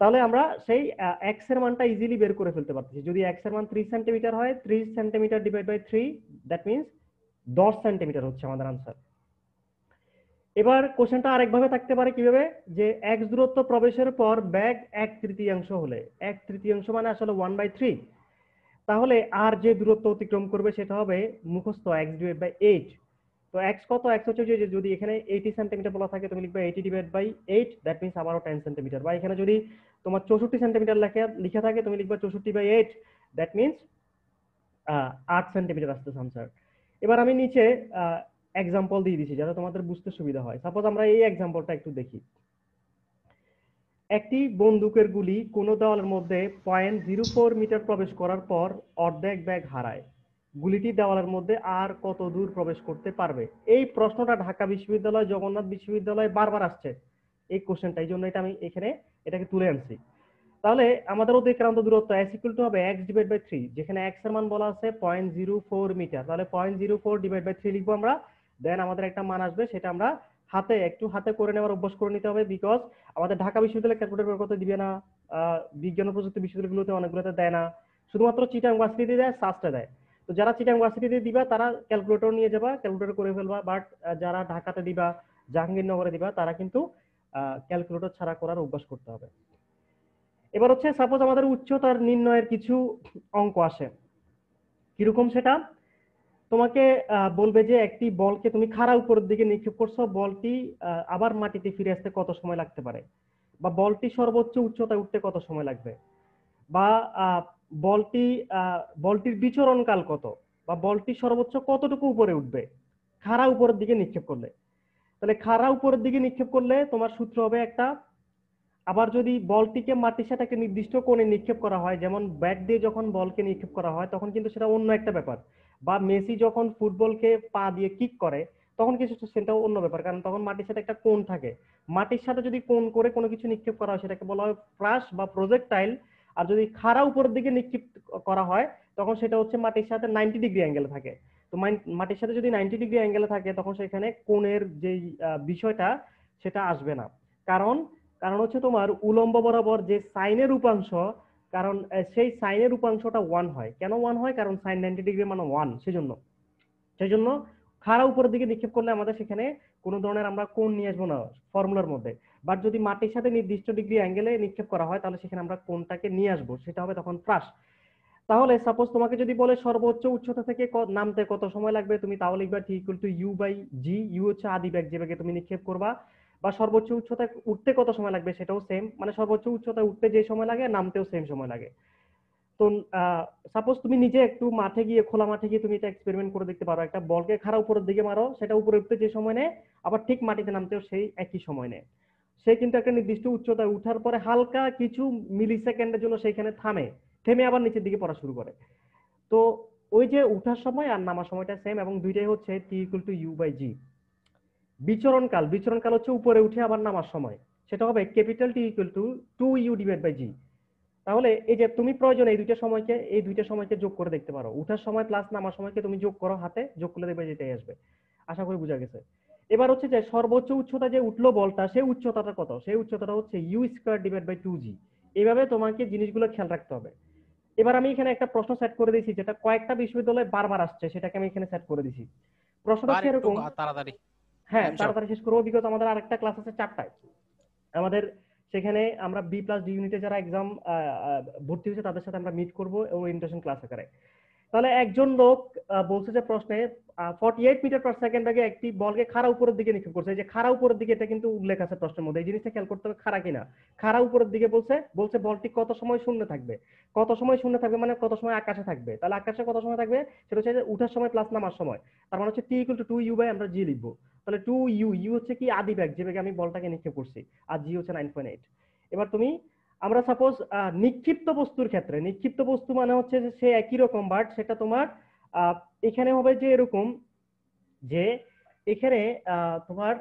তাহলে আমরা সেই এক্স এর মানটা ইজিলি বের করে ফেলতে পারতেছি যদি এক্স এর মান ত্রিশ সেন্টিমিটার হয় ত্রিশ centimetre divide by three that means দশ সেন্টিমিটার হচ্ছে আমাদের আনসার এবার কোশ্চেনটা আরেকভাবে থাকতে পারে কিভাবে যে এক দূরত্ব প্রবেশের পর ব্যাগ এক তৃতীয়াংশ হলে এক তৃতীয়াংশ মানে আসলে ওয়ান বাই থ্রি তাহলে আর যে দূরত্ব অতিক্রম করবে সেটা হবে মুখস্থ এক্স ডিভাইড বাই এইট তো এক্স কত এক্স হচ্ছে যে যদি এখানে এইটি সেন্টিমিটার বলা থাকে তুমি লিখবে eighty divide by eight that means আবারও টেন সেন্টিমিটার বা এখানে যদি তোমার চৌষট্টি সেন্টিমিটার লেখা লিখে থাকে তুমি লিখবা চৌষট্টি বাই এইট দ্যাট মিনস আট সেন্টিমিটার আসতে আনসার এবার আমি নিচে এক্সাম্পল দিয়ে দিছি যাতে তোমাদের বুঝতে সুবিধা হয় সাপোজ আমরা এই এক্সাম্পলটা একটু দেখি একটি বন্দুকের গুলি কোনো দেওয়ালের মধ্যে পয়েন্ট জিরো ফোর মিটার প্রবেশ করার পর অর্ধেক ব্যাগ হারায় গুলিটি দেওয়ালের মধ্যে আর কত দূর প্রবেশ করতে পারবে এই প্রশ্নটা ঢাকা বিশ্ববিদ্যালয় জগন্নাথ বিশ্ববিদ্যালয়ে বারবার আসছে এই কোশ্চেনটা এই জন্য এটা আমি এখানে এটাকে তুলে আনছি তাহলে আমাদের অতিক্রান্ত দূরত্ব এস ইকুয়াল টু হবে এক্স ডিভাইড বাই থ্রি যেখানে এক্স এর মান বলা আছে পয়েন্ট জিরো ফোর মিটার তাহলে point zero four divide by three লিখবো আমরা দেন আমাদের একটা মান আসবে সেটা আমরা হাতে একটু হাতে করে নেওয়ার অভ্যাস করে নিতে হবে বিকজ আমাদের ঢাকা বিশ্ববিদ্যালয় ক্যালকুলেটর করতে দিবে না বিজ্ঞান ও প্রযুক্তি বিশ্ববিদ্যালয়গুলোতে অনেকগুলোতে দেয় না শুধুমাত্র চিটাং ভার্সিটিতে দেয় সাস্টে দেয় তো যারা চিটাং ভার্সিটিতে দিবা তারা ক্যালকুলেটর নিয়ে যাবা ক্যালকুলেটর করে ফেলবা বাট যারা ঢাকাতে দিবা জাহাঙ্গীরনগরে দিবা তারা কিন্তু ক্যালকুলেটর ছাড়া করার অভ্যাস করতে হবে এবার হচ্ছে সাপোজ আমাদের উচ্চতার নির্ণয়ের কিছু অঙ্ক আসে কিরকম সেটা তোমাকে বলবে যে একটি বলকে তুমি খাড়া উপরের দিকে নিক্ষেপ করছো বলটি আবার মাটিতে ফিরে আসতে কত সময় লাগতে পারে বা বলটি সর্বোচ্চ উচ্চতায় উঠতে কত সময় লাগবে বা বলটি বলটির বিচরণকাল কত বা বলটি সর্বোচ্চ কতটুকু উপরে উঠবে খাড়া উপরের দিকে নিক্ষেপ করলে তাহলে খাড়া উপরের দিকে নিক্ষেপ করলে তোমার সূত্র হবে একটা আবার যদি বলটিকে মাটির সাথে একটা নির্দিষ্ট কোণে নিক্ষেপ করা হয় যেমন ব্যাট দিয়ে যখন বলকে নিক্ষেপ করা হয় তখন কিন্তু সেটা অন্য একটা ব্যাপার বা মেসি যখন ফুটবলকে পা দিয়ে কিক করে তখন কিছু সেটাও অন্য ব্যাপার কারণ তখন মাটির সাথে একটা কোণ থাকে মাটির সাথে যদি কোণ করে কোনো কিছু নিক্ষেপ করা হয় সেটাকে বলা হয় ফ্রাশ বা প্রজেক্টাইল আর যদি খাড়া উপরের দিকে নিক্ষেপ করা হয় তখন সেটা হচ্ছে মাটির সাথে নাইনটি ডিগ্রি অ্যাঙ্গেল থাকে তো মাটির সাথে যদি নাইনটি ডিগ্রি অ্যাঙ্গেলে থাকে তখন সেখানে কোণের যে বিষয়টা সেটা আসবে না কারণ কারণ হচ্ছে তোমার উলম্ব বরাবর যে সাইনের উপাংশ কারণ সেই সাইনের উপাংশটা ওয়ান হয় কেন ওয়ান হয় কারণ সাইন নাইনটি ডিগ্রি মানে ওয়ান সেজন্য সেই জন্য খাড়া উপরের দিকে নিক্ষেপ করলে আমাদের সেখানে কোনো ধরনের আমরা কোন নিয়ে আসবো না ফর্মুলার মধ্যে বাট যদি মাটির সাথে নির্দিষ্ট ডিগ্রি অ্যাঙ্গেলে নিক্ষেপ করা হয় তাহলে সেখানে আমরা কোনটাকে নিয়ে আসবো সেটা হবে তখন প্রাস তাহলে সাপোজ তোমাকে যদি বলে সর্বোচ্চ উচ্চতা থেকে নামতে কত সময় লাগবে তুমি তাও লিখবা ঠিক two u by g u হচ্ছে আদি ব্যাগ যে ব্যাগে তুমি নিক্ষেপ করবা বা সর্বোচ্চ উচ্চতায় উঠতে কত সময় লাগবে সেটাও সেম মানে সর্বোচ্চ উচ্চতায় উঠতে যে সময় লাগে নামতেও সেম সময় লাগে তো সাপোজ তুমি নিজে একটু মাঠে গিয়ে খোলা মাঠে গিয়ে তুমি এটা এক্সপেরিমেন্ট করে দেখতে পারো একটা বলকে খাড়া উপরের দিকে মারো সেটা উপরে উঠতে যে সময় নেয় আবার ঠিক মাটিতে নামতেও সেই একই সময় নেয় সে কিন্তু একটা নির্দিষ্ট উচ্চতায় উঠার পরে হালকা কিছু মিলি সেকেন্ডের জন্য সেইখানে থামে থেমে আবার নিচের দিকে পড়া শুরু করে তো ওই যে উঠার সময় আর নামার সময়টা সেম এবং দুইটাই হচ্ছে t equal to u by g বিচরণকাল বিচরণকাল হচ্ছে উপরে উঠে আবার নামার সময় সেটা হবে capital t equal to two u divide by g তাহলে এই যে তুমি প্রয়োজন এই দুইটা সময়কে এই দুইটা সময়কে যোগ করে দেখতে পারো উঠার সময় প্লাস নামার সময়কে তুমি যোগ করো হাতে যোগ করলে দেখবে যেটাই আসবে আশা করি বোঝা গেছে এবার হচ্ছে যে সর্বোচ্চ উচ্চতা যে উঠলো বলটা সেই উচ্চতাটা কত সেই উচ্চতাটা হচ্ছে u square divide by two g এইভাবে তোমাকে জিনিসগুলো খেয়াল রাখতে হবে এবার আমি এখানে একটা প্রশ্ন সেট করে দিয়েছি যেটা কয়েকটা বিশ্ববিদ্যালয়ে বারবার আসছে সেটাকে আমি এখানে সেট করে দিয়েছি প্রশ্নটা হচ্ছে এরকম তাড়াতাড়ি হ্যাঁ তাড়াতাড়ি শেষ করবো বিকজ আমাদের আরেকটা ক্লাস আছে চারটায় আমাদের সেখানে আমরা বি প্লাস ডি ইউনিটে যারা এক্সাম ভর্তি হয়েছে তাদের সাথে আমরা মিট করব এবং ইন্টারেশন ক্লাস আকারে তাহলে একজন লোক বলছে যে প্রশ্নে forty eight metre per second আগে একটি বলকে খাড়া উপরের দিকে নিক্ষেপ করছে যে খাড়া উপরের দিকে এটা কিন্তু উল্লেখ আছে প্রশ্নের মধ্যে এই জিনিসটা খেয়াল করতে হবে খাড়া কিনা খাড়া উপরের দিকে বলছে বলছে বলটি কত সময় শূন্য থাকবে কত সময় শূন্য থাকবে মানে কত সময় আকাশে থাকবে তাহলে আকাশে কত সময় থাকবে সেটা হচ্ছে উঠার সময় প্লাস নামার সময় তার মানে হচ্ছে t equal to two u by আমরা জি লিখব তাহলে টু ইউ ইউ হচ্ছে কি আদি ব্যাগ যে ব্যাগে আমি বলটাকে নিক্ষেপ করছি আর জি হচ্ছে নাইন পয়েন্ট এইট এবার তুমি আমরা সাপোজ নিক্ষিপ্ত বস্তুর ক্ষেত্রে নিক্ষিপ্ত বস্তু মানে হচ্ছে যে সে একই রকম বাট সেটা তোমার এখানে হবে যে এরকম যে এখানে তোমার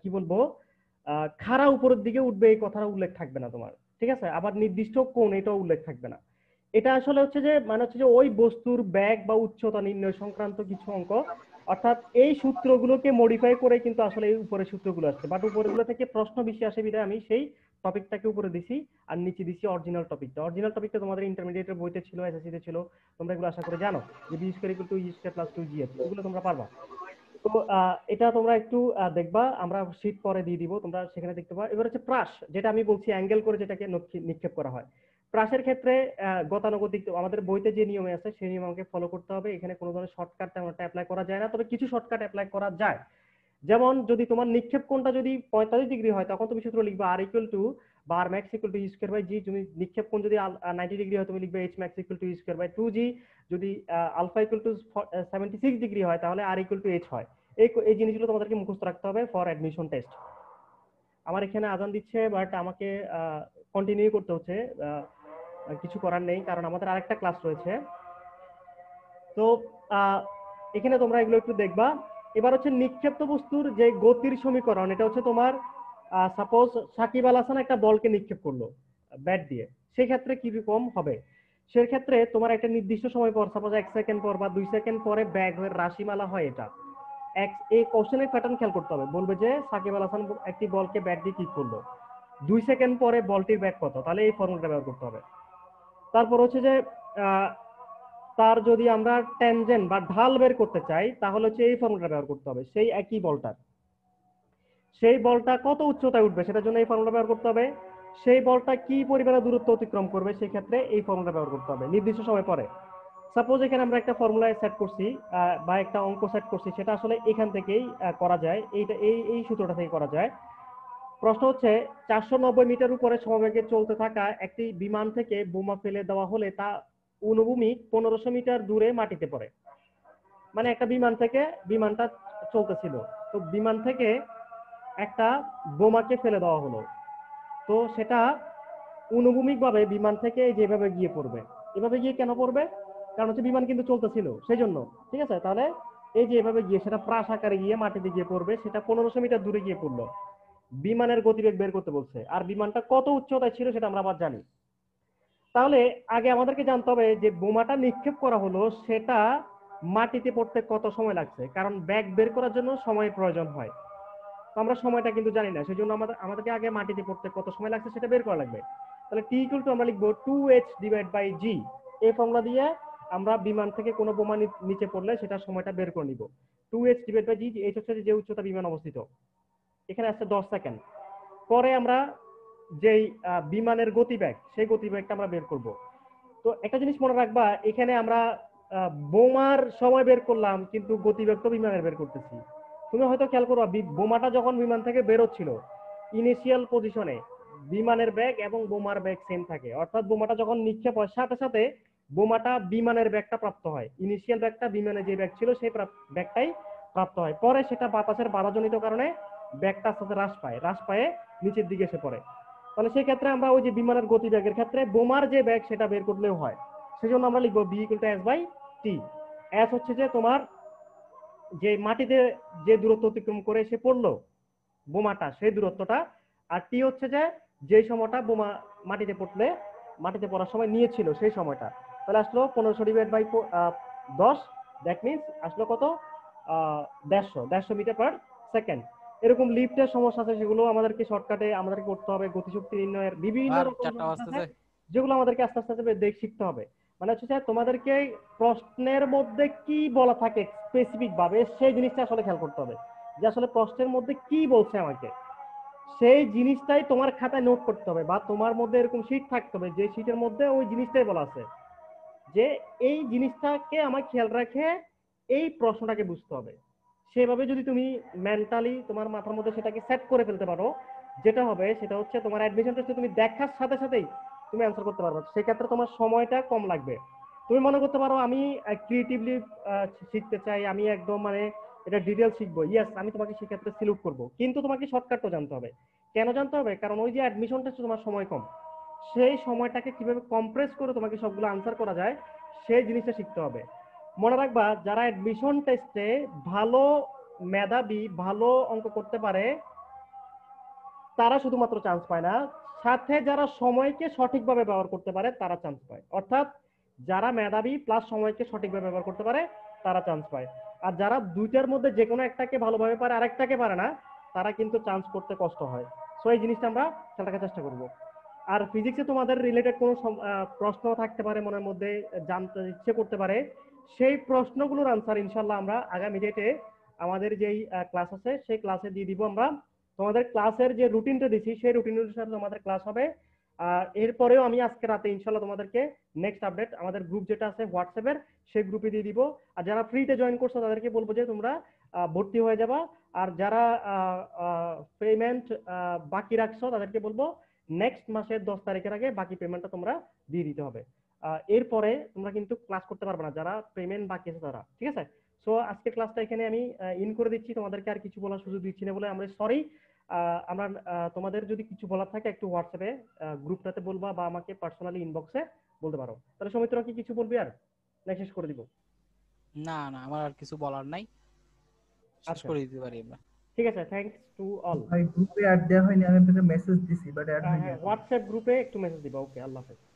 কি বলবো খাড়া উপরের দিকে উঠবে এই কথাটা উল্লেখ থাকবে না তোমার ঠিক আছে আবার নির্দিষ্ট কোন এটাও উল্লেখ থাকবে না এটা আসলে হচ্ছে যে মানে হচ্ছে যে ওই বস্তুর ব্যাগ বা উচ্চতা নির্ণয় সংক্রান্ত কিছু অঙ্ক অর্থাৎ এই সূত্রগুলোকে মডিফাই করে কিন্তু আসলে এই উপরের সূত্রগুলো আসছে বাট উপরগুলো থেকে প্রশ্ন বেশি আসে বিধায় আমি সেই টপিকটাকে উপরে দিছি আর নিচে দিছি অরিজিনাল টপিকটা অরিজিনাল টপিকটা তোমাদের ইন্টারমিডিয়েটের বইতে ছিল এসএসসি তে ছিল তোমরা এগুলো আশা করে জানো যে বিশেষ করে two e square plus two g f এগুলো তোমরা পারবা তো এটা তোমরা একটু দেখবা আমরা শীত পরে দিয়ে দিব তোমরা সেখানে দেখতে পাবা এবার হচ্ছে প্রাস যেটা আমি বলছি অ্যাঙ্গেল করে যেটাকে নিক্ষেপ করা হয় প্রাসের ক্ষেত্রে গতানুগতিক আমাদের বইতে যে নিয়মে আছে সেই নিয়ম আমাকে ফলো করতে হবে এখানে কোনো ধরনের শর্টকাট তেমন অ্যাপ্লাই করা যায় না তবে কিছু শর্টকাট অ্যাপ্লাই করা যায় যেমন যদি তোমার নিক্ষেপ কোণটা যদি পঁয়তাল্লিশ ডিগ্রি হয় তখন তুমি সূত্র লিখবে আর ইকুয়াল টু বার max equal to e square by g তুমি নিক্ষেপ কোণ যদি নাইনটি ডিগ্রি হয় তুমি লিখবে h max equal to e square by two g যদি alpha equal to seventy six degree হয় তাহলে আর ইকুয়াল টু এইচ হয় এই এই জিনিসগুলো তোমাদেরকে মুখস্থ রাখতে হবে ফর অ্যাডমিশন টেস্ট আমার এখানে আজান দিচ্ছে বাট আমাকে কন্টিনিউ করতে হচ্ছে কিছু করার নেই কারণ আমাদের আরেকটা ক্লাস রয়েছে তো এখানে তোমরা এগুলো একটু দেখবা এবার হচ্ছে নিক্ষেপ্ত বস্তুর যে গতির সমীকরণ এটা হচ্ছে তোমার সাপোজ সাকিব আল হাসান একটা বলকে নিক্ষেপ করলো ব্যাট দিয়ে সেই ক্ষেত্রে কি রকম হবে সেক্ষেত্রে তোমার একটা নির্দিষ্ট সময় পর সাপোজ এক সেকেন্ড পর বা দুই সেকেন্ড পরে ব্যাগ হয়ে রাশিমালা হয় এটা এক এই কোশ্চেনের প্যাটার্ন খেয়াল করতে হবে বলবে যে সাকিব আল হাসান একটি বলকে ব্যাট দিয়ে কিক করলো দুই সেকেন্ড পরে বলটির ব্যাগ কত তাহলে এই ফর্মুলাটা ব্যবহার করতে হবে তারপর হচ্ছে যে তার যদি আমরা ট্যানজেন্ট বা ঢাল বের করতে চাই তাহলে হচ্ছে এই ফর্মুলাটা ব্যবহার করতে হবে সেই একই বলটার সেই বলটা কত উচ্চতায় উঠবে সেটার জন্য এই ফর্মুলা ব্যবহার করতে হবে সেই বলটা কি পরিমাণে দূরত্ব অতিক্রম করবে সেই ক্ষেত্রে এই ফর্মুলা ব্যবহার করতে হবে নির্দিষ্ট সময় পরে সাপোজ এখানে আমরা একটা ফর্মুলা সেট করছি বা একটা অঙ্ক সেট করছি সেটা আসলে এখান থেকেই করা যায় এইটা এই এই সূত্রটা থেকে করা যায় প্রশ্ন হচ্ছে চারশো মিটার উপরে সমবেগে চলতে থাকা একটি বিমান থেকে বোমা ফেলে দেওয়া হলে তা অনুভূমি পনেরোশো মিটার দূরে মাটিতে পড়ে মানে একটা বিমান থেকে বিমানটা চলতেছিল তো বিমান থেকে একটা বোমাকে ফেলে দেওয়া হলো তো সেটা অনুভূমিকভাবে বিমান থেকে যেভাবে গিয়ে পড়বে এভাবে গিয়ে কেন পড়বে কারণ হচ্ছে বিমান কিন্তু চলতেছিল সেই জন্য ঠিক আছে তাহলে এই যে এভাবে গিয়ে সেটা প্রাস আকারে গিয়ে মাটিতে গিয়ে পড়বে সেটা পনেরোশো মিটার দূরে গিয়ে পড়লো বিমানের গতিবেগ বের করতে বলছে আর বিমানটা কত উচ্চতায় ছিল সেটা আমরা আবার জানি তাহলে আগে আমাদেরকে জানতে হবে যে বোমাটা নিক্ষেপ করা হলো সেটা মাটিতে পড়তে কত সময় লাগছে কারণ ব্যাগ বের করার জন্য সময় প্রয়োজন হয় তো আমরা সময়টা কিন্তু জানি না সেই জন্য আমাদের আমাদেরকে আগে মাটিতে পড়তে কত সময় লাগছে সেটা বের করা লাগবে তাহলে টি ইকুয়াল টু আমরা লিখবো two h divide by g এই ফর্মুলা দিয়ে আমরা বিমান থেকে কোনো বোমা নিচে পড়লে সেটা সময়টা বের করে নিব two h divide by g h হচ্ছে যে উচ্চতা বিমান অবস্থিত এখানে আসছে দশ সেকেন্ড পরে আমরা যেই বিমানের গতিবেগ সেই গতিবেগটা আমরা বের করব তো একটা জিনিস মনে রাখবা এখানে আমরা বোমার সময় বের করলাম কিন্তু গতিবেগ তো বিমানের বের করতেছি তুমি হয়তো খেয়াল করো বোমাটা যখন বিমান থেকে বেরোচ্ছিল ইনিশিয়াল পজিশনে বিমানের ব্যাগ এবং বোমার ব্যাগ সেম থাকে অর্থাৎ বোমাটা যখন নিক্ষেপ হয় সাথে সাথে বোমাটা বিমানের ব্যাগটা প্রাপ্ত হয় ইনিশিয়াল ব্যাগটা বিমানে যে ব্যাগ ছিল সেই ব্যাগটাই প্রাপ্ত হয় পরে সেটা বাতাসের বাধাজনিত কারণে ব্যাগটা সাথে হ্রাস পায় হ্রাস পায়ে নিচের দিকে এসে পড়ে তাহলে সেই ক্ষেত্রে আমরা ওই যে বিমানের গতিবেগের ক্ষেত্রে বোমার যে ব্যাগ সেটা বের করলেও হয় সেজন্য আমরা লিখবো b equal to s by t s হচ্ছে যে তোমার যে মাটিতে যে দূরত্ব অতিক্রম করে সে পড়লো বোমাটা সেই দূরত্বটা আর টি হচ্ছে যে যে সময়টা বোমা মাটিতে পড়লে মাটিতে পড়ার সময় নিয়েছিল সেই সময়টা তাহলে আসলো পনেরোশো ডিভাইড বাই দশ দ্যাট মিনস আসলো কত দেড়শো দেড়শো মিটার পার সেকেন্ড এরকম লিফটের সমস্যা আছে সেগুলো আমাদেরকে শর্টকাটে আমাদেরকে করতে হবে গতিশক্তি নির্ণয়ের বিভিন্ন যেগুলো আমাদেরকে আস্তে আস্তে দেখ শিখতে হবে মানে হচ্ছে স্যার তোমাদেরকে প্রশ্নের মধ্যে কি বলা থাকে স্পেসিফিক ভাবে সেই জিনিসটা আসলে খেয়াল করতে হবে যে আসলে প্রশ্নের মধ্যে কি বলছে আমাকে সেই জিনিসটাই তোমার খাতায় নোট করতে হবে বা তোমার মধ্যে এরকম শীত থাকতে হবে যে শীতের মধ্যে ওই জিনিসটাই বলা আছে যে এই জিনিসটাকে আমার খেয়াল রাখে এই প্রশ্নটাকে বুঝতে হবে সেভাবে যদি তুমি মেন্টালি তোমার মাথার মধ্যে সেটাকে সেট করে ফেলতে পারো যেটা হবে সেটা হচ্ছে তোমার অ্যাডমিশন টেস্টে তুমি দেখার সাথে সাথেই তুমি অ্যান্সার করতে পারবে সেক্ষেত্রে তোমার সময়টা কম লাগবে তুমি মনে করতে পারো আমি ক্রিয়েটিভলি শিখতে চাই আমি একদম মানে এটা ডিটেল শিখবো ইয়াস আমি তোমাকে সেক্ষেত্রে সিলেক্ট করবো কিন্তু তোমাকে শর্টকাটও জানতে হবে কেন জানতে হবে কারণ ওই যে অ্যাডমিশন টেস্টে তোমার সময় কম সেই সময়টাকে কিভাবে কম্প্রেস করে তোমাকে সবগুলো আনসার করা যায় সেই জিনিসটা শিখতে হবে মনে রাখবা যারা অ্যাডমিশন টেস্টে ভালো মেধাবী ভালো অঙ্ক করতে পারে তারা শুধুমাত্র চান্স পায় না সাথে যারা সময়কে সঠিকভাবে ব্যবহার করতে পারে তারা চান্স পায় অর্থাৎ যারা মেধাবী প্লাস সময়কে সঠিকভাবে ব্যবহার করতে পারে তারা চান্স পায় আর যারা দুইটার মধ্যে যে কোনো একটাকে ভালোভাবে পারে আরেকটাকে পারে না তারা কিন্তু চান্স করতে কষ্ট হয় সো এই জিনিসটা আমরা খেলাটাকে চেষ্টা করবো আর ফিজিক্সে তোমাদের রিলেটেড কোনো প্রশ্ন থাকতে পারে মনের মধ্যে জানতে ইচ্ছে করতে পারে সেই প্রশ্নগুলোর আনসার ইনশাল্লাহ আমরা আগামী ডেটে আমাদের যেই ক্লাস আছে সেই ক্লাসে দিয়ে দিব আমরা তোমাদের ক্লাসের যে রুটিনটা দিছি সেই রুটিন অনুসারে তোমাদের ক্লাস হবে আর এরপরেও আমি আজকে রাতে ইনশাল্লাহ তোমাদেরকে নেক্সট আপডেট আমাদের গ্রুপ যেটা আছে হোয়াটসঅ্যাপের সেই গ্রুপে দিয়ে দিব আর যারা ফ্রিতে জয়েন করছো তাদেরকে বলবো যে তোমরা ভর্তি হয়ে যাবা আর যারা পেমেন্ট বাকি রাখছো তাদেরকে বলবো নেক্সট মাসের দশ তারিখের আগে বাকি পেমেন্টটা তোমরা দিয়ে দিতে হবে এরপরে তোমরা কিন্তু ক্লাস করতে পারবে না যারা পেমেন্ট বাকি আছে তারা ঠিক আছে সো আজকের ক্লাসটা এখানে আমি ইন করে দিচ্ছি তোমাদেরকে আর কিছু বলার সুযোগ দিচ্ছি না বলে আমরা সরি আমরা তোমাদের যদি কিছু বলার থাকে একটু হোয়াটসঅ্যাপে গ্রুপটাতে বলবা বা আমাকে পার্সোনালি ইনবক্সে বলতে পারো তাহলে সময় কি কিছু বলবি আর না শেষ করে দিব না না আমার আর কিছু বলার নাই শেষ আচ্ছা। করে দিতে পারি আমরা ঠিক আছে থ্যাঙ্কস টু অল ভাই গ্রুপে অ্যাড দেওয়া হয়নি আমি আপনাকে মেসেজ দিছি বাট অ্যাড হ্যাঁ হোয়াটসঅ্যাপ গ্রুপে একটু মেসেজ দিবা ওকে আল্লাহ হাফেজ